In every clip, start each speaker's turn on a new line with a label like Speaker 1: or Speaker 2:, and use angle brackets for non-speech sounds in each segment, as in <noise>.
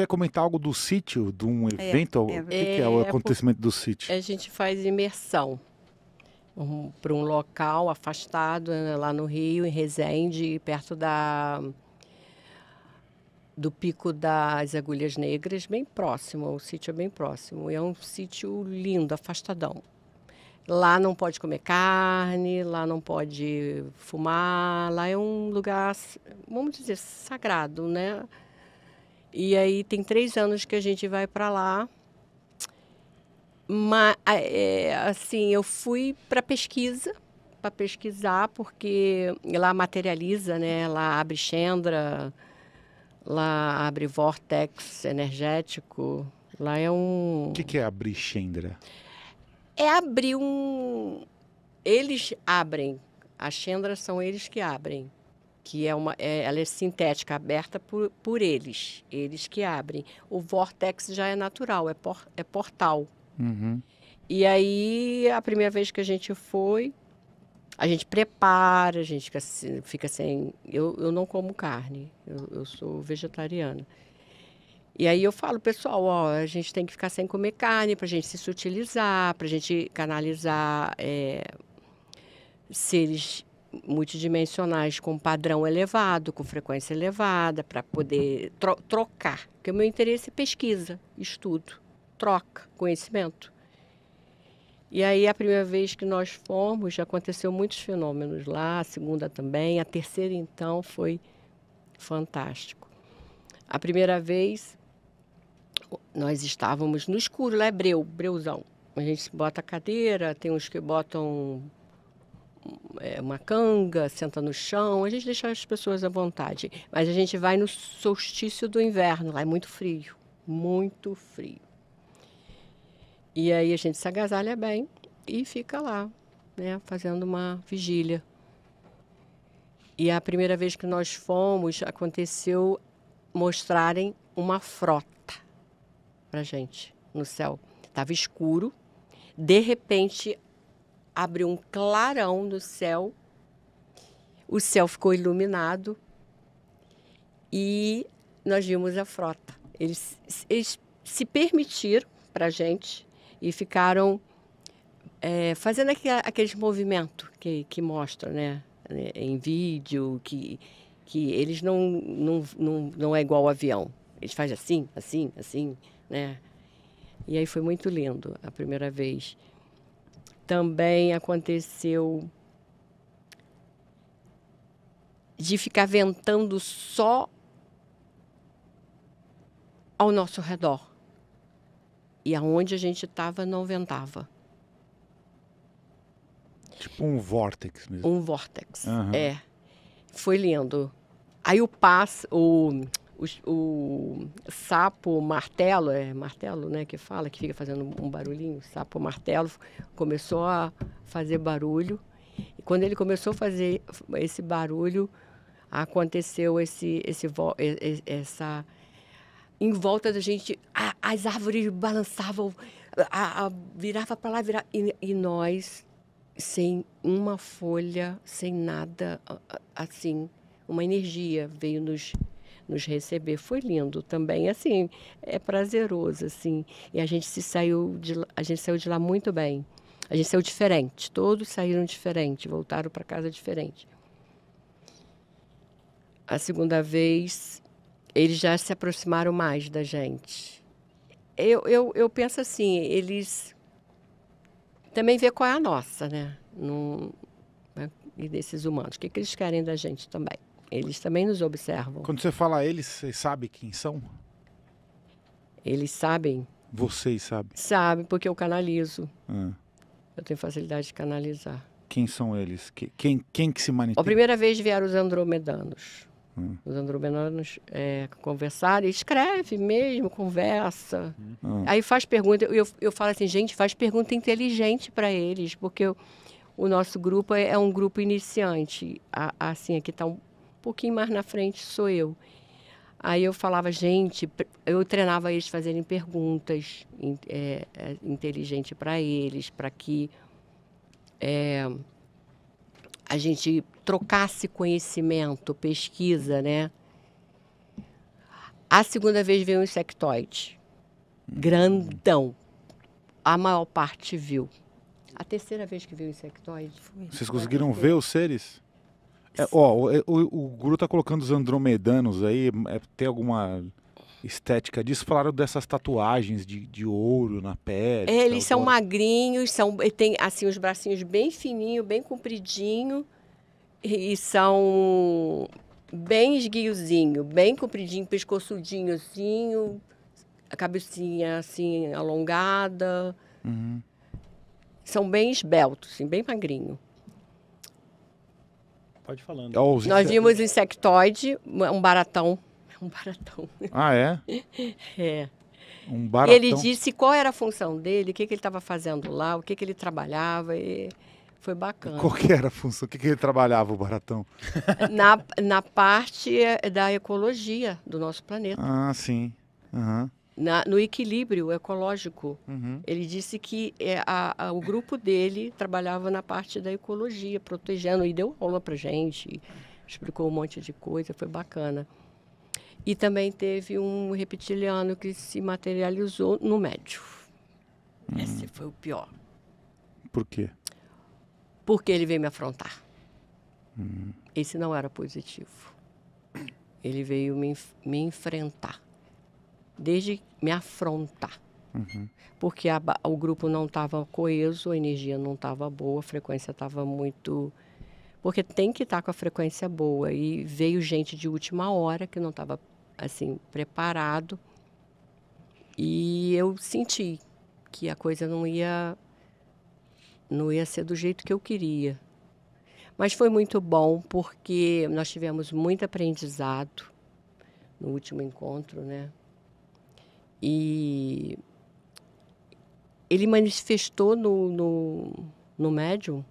Speaker 1: quer comentar algo do sítio, de um é, evento. É, é, o que é, que é o é acontecimento do sítio?
Speaker 2: A gente faz imersão um, para um local afastado né, lá no Rio, em Resende, perto da do Pico das Agulhas Negras, bem próximo, o sítio é bem próximo. É um sítio lindo, afastadão. Lá não pode comer carne, lá não pode fumar, lá é um lugar, vamos dizer, sagrado, né? E aí tem três anos que a gente vai para lá. Mas, é, assim, eu fui para pesquisa, para pesquisar, porque lá materializa, né? Lá abre Chandra, lá abre Vortex energético.
Speaker 1: Lá é um... O que, que é abrir Chandra?
Speaker 2: É abrir um... Eles abrem. As Chandra são eles que abrem que é uma, é, ela é sintética, aberta por, por eles, eles que abrem. O vortex já é natural, é, por, é portal. Uhum. E aí, a primeira vez que a gente foi, a gente prepara, a gente fica, fica sem. Eu, eu não como carne, eu, eu sou vegetariana. E aí eu falo, pessoal, ó, a gente tem que ficar sem comer carne para a gente se sutilizar, para a gente canalizar é, seres multidimensionais com padrão elevado, com frequência elevada, para poder tro trocar. Porque o meu interesse é pesquisa, estudo, troca, conhecimento. E aí, a primeira vez que nós fomos, já aconteceu muitos fenômenos lá, a segunda também, a terceira, então, foi fantástico. A primeira vez, nós estávamos no escuro, lá é breu, breuzão. A gente bota a cadeira, tem uns que botam é, uma canga, senta no chão, a gente deixa as pessoas à vontade. Mas a gente vai no solstício do inverno, lá é muito frio, muito frio. E aí a gente se agasalha bem e fica lá, né, fazendo uma vigília. E a primeira vez que nós fomos, aconteceu mostrarem uma frota pra gente no céu. Tava escuro. De repente, abriu um clarão no céu, o céu ficou iluminado e nós vimos a frota. Eles, eles se permitiram para a gente e ficaram é, fazendo aqueles movimentos que, que mostram, né? Em vídeo, que, que eles não, não, não, não é igual ao avião. Eles fazem assim, assim, assim, né? E aí foi muito lindo a primeira vez também aconteceu de ficar ventando só ao nosso redor. E aonde a gente estava não ventava.
Speaker 1: Tipo um vórtex mesmo. Um
Speaker 2: vórtex, uhum. é. Foi lindo. Aí o passo, o o, o sapo martelo, é martelo, né, que fala, que fica fazendo um barulhinho, sapo martelo, começou a fazer barulho. E quando ele começou a fazer esse barulho, aconteceu esse, esse essa em volta da gente, a, as árvores balançavam, a, a, virava para lá, virava, e, e, nós, sem uma folha, sem nada, assim, uma energia veio nos nos receber. Foi lindo também, assim, é prazeroso, assim. E a gente se saiu de, a gente saiu de lá muito bem. A gente saiu diferente, todos saíram diferente, voltaram para casa diferente. A segunda vez, eles já se aproximaram mais da gente. Eu, eu, eu penso assim, eles também vê qual é a nossa, né? Num, né? e desses humanos, o que, que eles querem da gente também. Eles também nos observam. Quando você fala eles, você sabe quem são? Eles sabem.
Speaker 1: Vocês sabem?
Speaker 2: Sabem, porque eu canalizo. Ah. Eu tenho facilidade de canalizar.
Speaker 1: Quem são eles? Quem, quem que se manifesta? A primeira
Speaker 2: vez vieram os andromedanos. Hum. Os andromedanos é, conversaram, escreve mesmo, conversa. Hum. Aí faz pergunta. Eu, eu falo assim, gente, faz pergunta inteligente para eles, porque eu, o nosso grupo é, é, um grupo iniciante. A, assim, aqui está um, pouquinho mais na frente sou eu. Aí eu falava, gente, eu treinava eles fazerem perguntas é, é inteligentes para eles, para que é, a gente trocasse conhecimento, pesquisa, né? A segunda vez veio um insectoide, hum. grandão. A maior parte viu. A terceira vez que viu um insectoide. Vocês conseguiram ver os
Speaker 1: seres? É, ó, o, é, o, o Guru tá colocando os andromedanos aí, é, tem alguma estética disso? Falaram dessas tatuagens de, de ouro na pele. É, eles são
Speaker 2: magrinhos, são, tem assim os bracinhos bem fininhos bem compridinho e são bem esguiozinho, bem compridinho, pescoçudinhozinho, assim, a cabecinha assim alongada. Uhum. São bem esbeltos, assim, bem magrinho.
Speaker 1: Pode falando. Oh, Nós vimos
Speaker 2: um insectoide, um baratão. <laughs> Um baratão. Ah, é?
Speaker 1: <laughs> é. Um baratão. Ele disse
Speaker 2: qual era a função dele, o que, que ele estava fazendo lá, o que, que ele trabalhava. E foi bacana. Qual que
Speaker 1: era a função? O que, que ele trabalhava, o baratão? <laughs>
Speaker 2: na, na parte eh, da ecologia do nosso planeta.
Speaker 1: Ah, sim. Uhum
Speaker 2: na, no equilíbrio ecológico. Uhum. Ele disse que é, a, a, o grupo dele trabalhava na parte da ecologia, protegendo, e deu aula para gente, explicou um monte de coisa, foi bacana. E também teve um reptiliano que se materializou no médio. Uhum. Esse foi o pior. Por quê? Porque ele veio me afrontar. Uhum. Esse não era positivo. Ele veio me, me enfrentar desde me afrontar. Uhum. Porque a, o grupo não estava coeso, a energia não estava boa, a frequência estava muito. Porque tem que estar tá com a frequência boa. E veio gente de última hora que não estava assim preparado. E eu senti que a coisa não ia não ia ser do jeito que eu queria. Mas foi muito bom porque nós tivemos muito aprendizado no último encontro, né? E ele manifestou no, no, no médium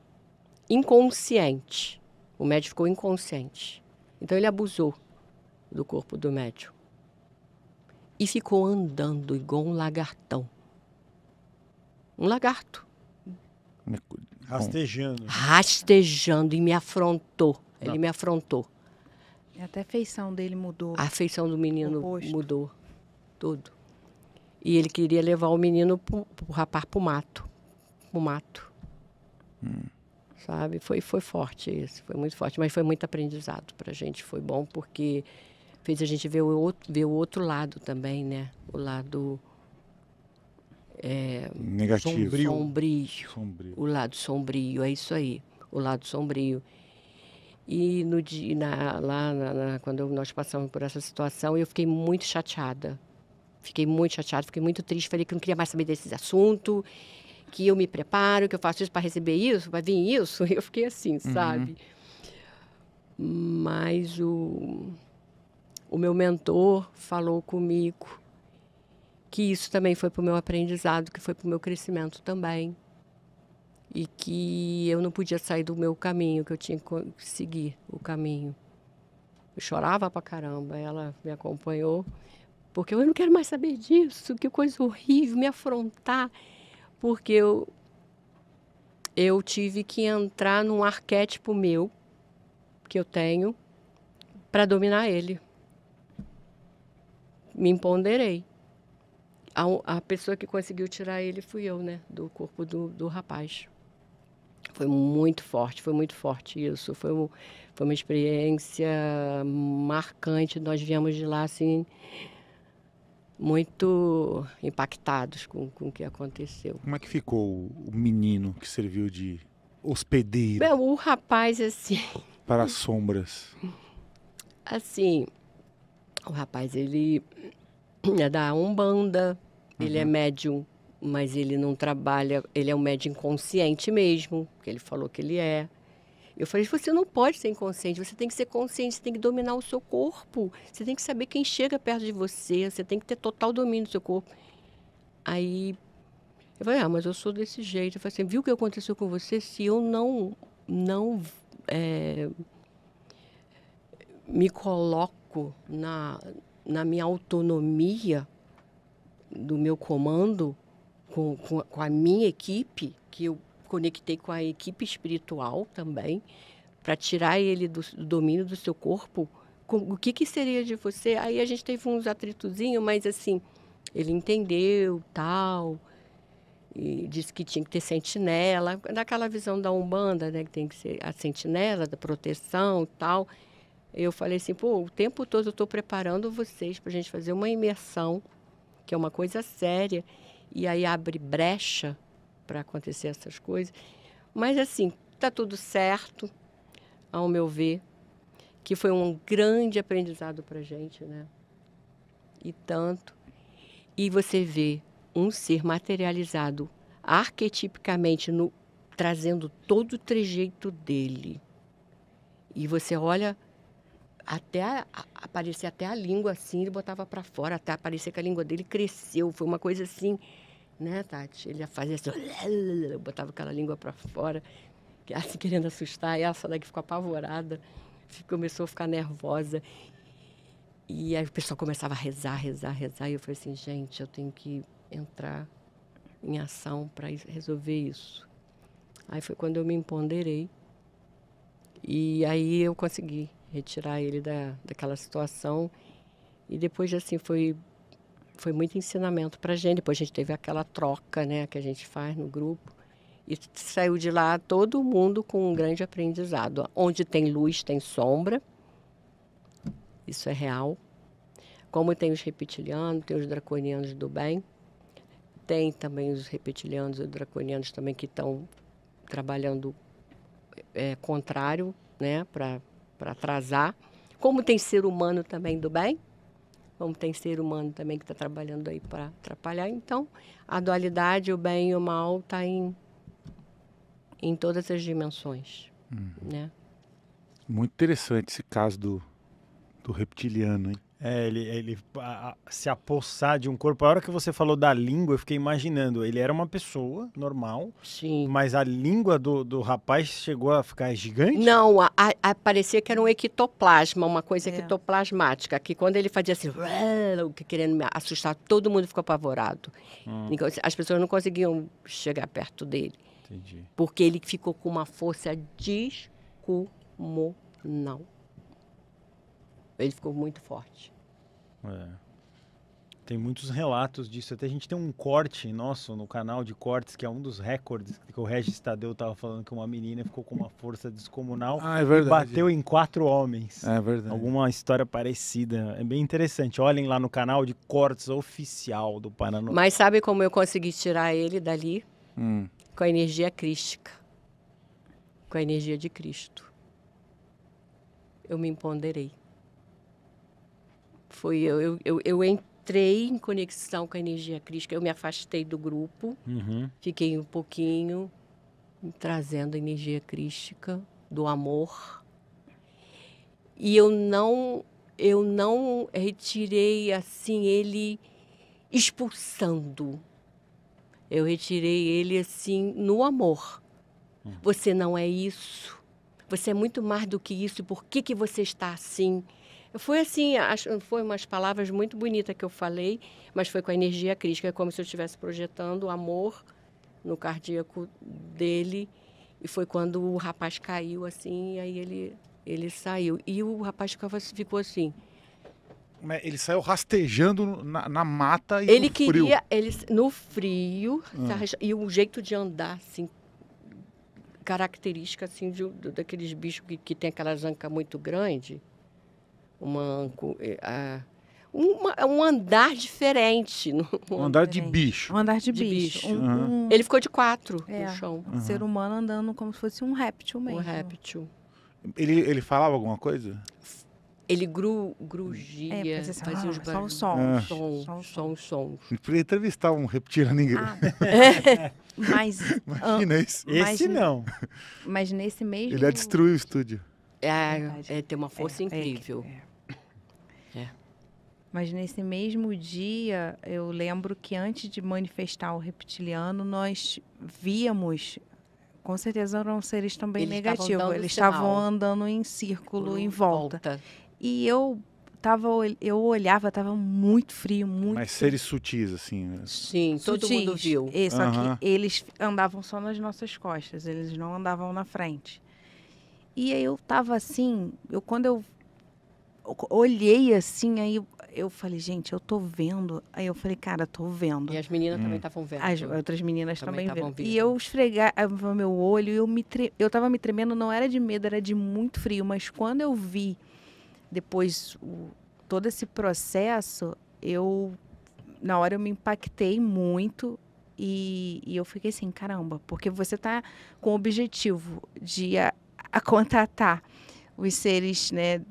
Speaker 2: inconsciente. O médium ficou inconsciente. Então ele abusou do corpo do médium. E ficou andando igual um lagartão. Um lagarto.
Speaker 1: Rastejando.
Speaker 2: Rastejando e me afrontou. Ele tá. me afrontou.
Speaker 3: Até a feição dele mudou. A feição
Speaker 2: do menino mudou. Tudo. E ele queria levar o menino, para o rapaz, para mato. mato. Hum. Sabe? Foi, foi forte isso, foi muito forte. Mas foi muito aprendizado para a gente. Foi bom porque fez a gente ver o outro, ver o outro lado também, né? O lado... É, Negativo. Sombrio. sombrio. sombrio. O lado sombrio, é isso aí. O lado sombrio. E no, na, lá, na, na, quando nós passamos por essa situação, eu fiquei muito chateada fiquei muito chateada, fiquei muito triste, falei que não queria mais saber desses assuntos, que eu me preparo, que eu faço isso para receber isso, vai vir isso. <laughs> Eu fiquei assim, uhum. sabe? Mas o, o meu mentor falou comigo que isso também foi para o meu aprendizado, que foi para o meu crescimento também. E que eu não podia sair do meu caminho, que eu tinha que seguir o caminho. Eu chorava pra caramba, ela me acompanhou porque eu não quero mais saber disso, que coisa horrível, me afrontar, porque eu, eu tive que entrar num arquétipo meu, que eu tenho, para dominar ele. Me empoderei. A, a, pessoa que conseguiu tirar ele fui eu, né, do corpo do, do rapaz. Foi muito forte, foi muito forte isso. Foi, foi uma experiência marcante. Nós viemos de lá assim muito impactados com, com o que aconteceu.
Speaker 1: Como é que ficou o menino que serviu de hospedeiro? Bem,
Speaker 2: o rapaz, assim.
Speaker 1: <laughs> Para as sombras.
Speaker 2: Assim, o rapaz, ele é da Umbanda, uhum. ele é uhum. médium, mas ele não trabalha, ele é um médium inconsciente mesmo, que ele falou que ele é. Eu falei, você não pode ser inconsciente, você tem que ser consciente, você tem que dominar o seu corpo, você tem que saber quem chega perto de você, você tem que ter total domínio do seu corpo. Aí eu falei, ah, mas eu sou desse jeito. Eu falei assim, viu o que aconteceu com você? Se eu não, não é, me coloco na, na minha autonomia do meu comando com, com, com a minha equipe, que eu conectei com a equipe espiritual também, para tirar ele do, do, domínio do seu corpo. Com, o que, que seria de você? Aí a gente teve uns atritozinhos, mas assim, ele entendeu, tal. E disse que tinha que ter sentinela, daquela visão da Umbanda, né, que tem que ser a sentinela da proteção tal. Eu falei assim, pô, o tempo todo eu estou preparando vocês para a gente fazer uma imersão, que é uma coisa séria, e aí abre brecha para acontecer essas coisas. Mas assim, está tudo certo, ao meu ver, que foi um grande aprendizado para gente, né? E tanto. E você vê um ser materializado arquetipicamente no trazendo todo o trejeito dele. E você olha até a, aparecer até a língua assim, ele botava para fora, até aparecer que a língua dele cresceu, foi uma coisa assim né, Tati? Ele fazia assim, <laughs> botava aquela língua para fora, assim, <laughs> querendo assustar. E essa daqui ficou apavorada, começou a ficar nervosa. E aí o pessoal começava a rezar, rezar, rezar. E eu falei assim, gente, eu tenho que entrar em ação para resolver isso. Aí foi quando eu me empoderei. E aí eu consegui retirar ele da, daquela situação. E depois, assim, foi foi muito ensinamento para a gente. Depois a gente teve aquela troca né, que a gente faz no grupo. E saiu de lá todo mundo com um grande aprendizado. Onde tem luz, tem sombra. Isso é real. Como tem os reptilianos, tem os draconianos do bem. Tem também os reptilianos e draconianos também que estão trabalhando é, contrário, né, para atrasar. Como tem ser humano também do bem, como tem ser humano também que está trabalhando aí para atrapalhar. Então, a dualidade, o bem e o mal, está em, em todas as dimensões. Uhum. Né?
Speaker 1: Muito interessante esse caso do, do reptiliano, hein? É, ele, ele a, a, se apossar de um corpo. A hora que você falou da língua, eu fiquei imaginando. Ele era uma pessoa normal, Sim. mas a língua do, do rapaz chegou a ficar gigante?
Speaker 2: Não, a, a parecia que era um ectoplasma, uma coisa é. ectoplasmática, que quando ele fazia assim, querendo me assustar, todo mundo ficou apavorado. Hum. Então, assim, as pessoas não conseguiam chegar perto dele. Entendi. Porque ele ficou com uma força descomunal. Ele ficou muito forte.
Speaker 1: É. Tem muitos relatos disso. Até a gente tem um corte nosso no canal de cortes, que é um dos recordes que o Regis Tadeu estava falando que uma menina ficou com uma força descomunal ah, é e bateu em quatro homens. É verdade. Alguma história parecida. É bem interessante. Olhem lá no canal de cortes oficial do Paraná. Mas
Speaker 2: sabe como eu consegui tirar ele dali? Hum. Com a energia crística. Com a energia de Cristo. Eu me empoderei. Foi eu, eu, eu entrei em conexão com a energia crística, eu me afastei do grupo, uhum. fiquei um pouquinho trazendo a energia crística do amor. E eu não eu não retirei assim ele expulsando. Eu retirei ele assim no amor. Uhum. Você não é isso. Você é muito mais do que isso. Por que que você está assim? Foi assim, acho, foi umas palavras muito bonitas que eu falei, mas foi com a energia crítica, é como se eu estivesse projetando amor no cardíaco dele. E foi quando o rapaz caiu assim, e aí ele, ele saiu. E o rapaz ficou assim.
Speaker 1: É? Ele saiu rastejando na, na mata e ele no queria, frio.
Speaker 2: Ele no frio, ah. e o um jeito de andar, assim, característica assim, de, daqueles bichos que, que tem aquela zanca muito grande. É, uma, uma, é um andar diferente. <laughs> Um andar de bicho. Um andar de, de bicho. bicho. Um, Ele ficou de quatro é, no chão. Um uhum. ser
Speaker 3: humano andando como se fosse um réptil mesmo. Um réptil.
Speaker 1: Ele, ele falava alguma coisa?
Speaker 2: Ele gru, grugia
Speaker 1: é, fazia ah, os barulhos. É. Só os som. Som, som,
Speaker 2: som, som.
Speaker 1: Eu podia entrevistar um reptiliano inglês. Ah. é. <laughs> mas, Imagina ah, isso. Esse mas, não.
Speaker 3: Mas nesse mesmo... Ele ia
Speaker 1: destruir o estúdio.
Speaker 2: É, é, uma força é, é incrível.
Speaker 1: É. é,
Speaker 3: Mas nesse mesmo dia, eu lembro que antes de manifestar o reptiliano, nós víamos. Com certeza eram seres também Eles negativos. Estavam Eles estavam andando em círculo, em volta. volta. E eu tava, eu olhava, estava muito frio, muito. Mas frio. seres
Speaker 1: sutis, assim. Né? Sim, sutis. todo mundo viu. só uhum. que
Speaker 3: eles andavam só nas nossas costas, eles não andavam na frente. E aí eu tava assim, eu quando eu olhei assim, aí eu falei, gente, eu tô vendo. Aí eu falei, cara, tô vendo. E as meninas hum. também estavam vendo. As outras meninas também, também vendo. E eu esfregava ah, meu olho, eu me tre... eu tava me tremendo, não era de medo, era de muito frio, mas quando eu vi depois o... todo esse processo, eu na hora eu me impactei muito. E, e eu fiquei assim, caramba, porque você tá com o objetivo de a contatar os seres, né,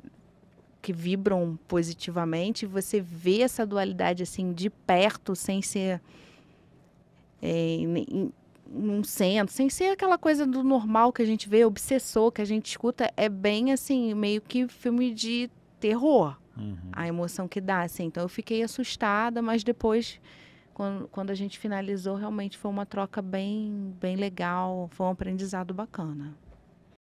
Speaker 3: que vibram positivamente, você vê essa dualidade assim de perto, sem ser é, em, num centro, sem ser aquela coisa do normal que a gente vê, obsessor, que a gente escuta, é bem assim, meio que filme de terror. Uhum. A emoção que dá, assim. Então eu fiquei assustada, mas depois, quando, quando a gente finalizou, realmente foi uma troca bem, bem legal, foi um aprendizado bacana.